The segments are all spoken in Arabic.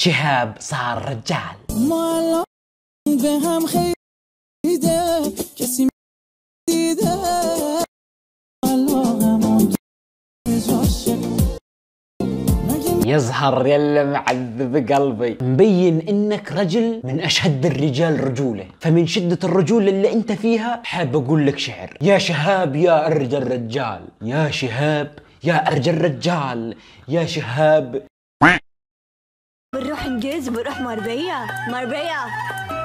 شهاب صار رجال يظهر يلا معذب قلبي مبين انك رجل من اشد الرجال رجوله فمن شده الرجوله اللي انت فيها حاب اقول لك شعر يا شهاب يا ارجل الرجال يا شهاب يا ارجل الرجال يا شهاب بروح نجز بروح مربية مربية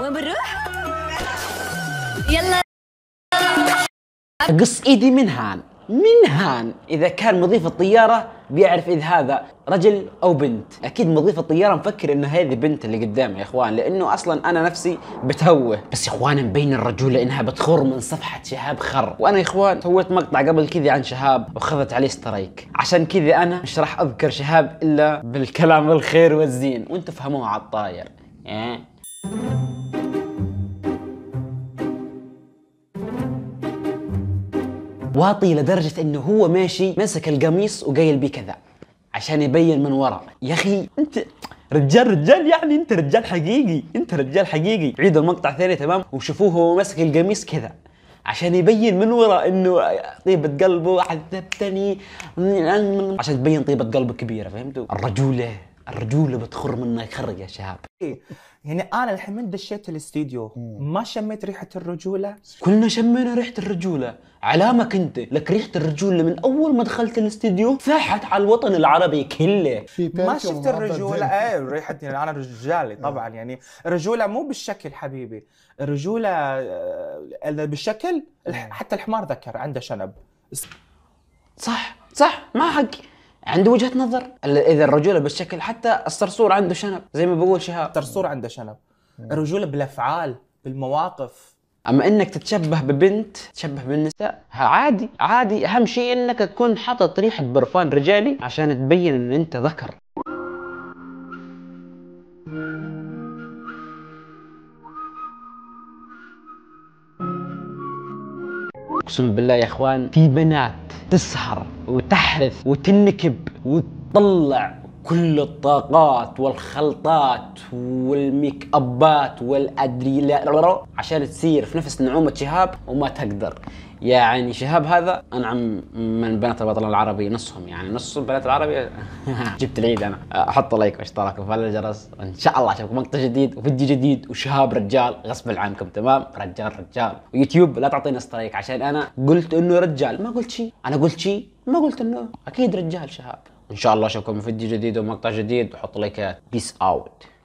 وين بنروح؟ يلا قص ايدي من هان من هان اذا كان مضيف الطياره بيعرف اذا هذا رجل او بنت اكيد مضيف الطياره مفكر انه هذه بنت اللي قدامه يا اخوان لانه اصلا انا نفسي بتهوه بس يا اخوان مبين الرجوله انها بتخر من صفحه شهاب خر وانا يا اخوان سويت مقطع قبل كذا عن شهاب واخذت عليه سترايك عشان كذا انا مش راح اذكر شهاب الا بالكلام الخير والزين وانتم فهموها على الطاير إيه؟ واطي لدرجة انه هو ماشي مسك القميص وقايل بيه كذا عشان يبين من ورا يا اخي انت رجال رجال يعني انت رجال حقيقي انت رجال حقيقي عيدوا المقطع ثاني تمام وشوفوه هو ماسك القميص كذا عشان يبين من وراء انه طيبة قلبه عذبتني عشان تبين طيبة قلبه كبيرة فهمتوا؟ الرجولة الرجوله بتخر منه خر يا شهاب إيه. يعني انا الحين من دشيت الاستديو ما شميت ريحه الرجوله كلنا شمينا ريحه الرجوله علامك انت لك ريحه الرجوله من اول ما دخلت الاستديو فاحت على الوطن العربي كله ما شفت الرجوله اي ريحه يعني انا رجالي آه. طبعا يعني الرجوله مو بالشكل حبيبي الرجوله آه، بالشكل حتى الحمار ذكر عنده شنب صح صح ما حق عنده وجهه نظر اذا الرجوله بالشكل حتى الصرصور عنده شنب زي ما بقول شهاب الصرصور عنده شنب الرجوله بالافعال بالمواقف اما انك تتشبه ببنت تشبه بالنساء عادي عادي اهم شيء انك تكون حاطط ريحه برفان رجالي عشان تبين ان انت ذكر اقسم بالله يا اخوان في بنات تسهر وتحرث وتنكب وتطلع كل الطاقات والخلطات والميك ابات والادري عشان تصير في نفس نعومه شهاب وما تقدر يعني شهاب هذا انعم من بنات الوطن العربي نصهم يعني نص البنات العربي جبت العيد انا احط لايك واشتراك وفعل الجرس ان شاء الله اشوفكم مقطع جديد وفيديو جديد وشهاب رجال غصبا عنكم تمام رجال رجال ويوتيوب لا تعطيني سترايك عشان انا قلت انه رجال ما قلت شيء انا قلت شيء ما قلت انه اكيد رجال شهاب ان شاء الله اشوفكم فيديو جديد ومقطع جديد وحط لايكات بيس اوت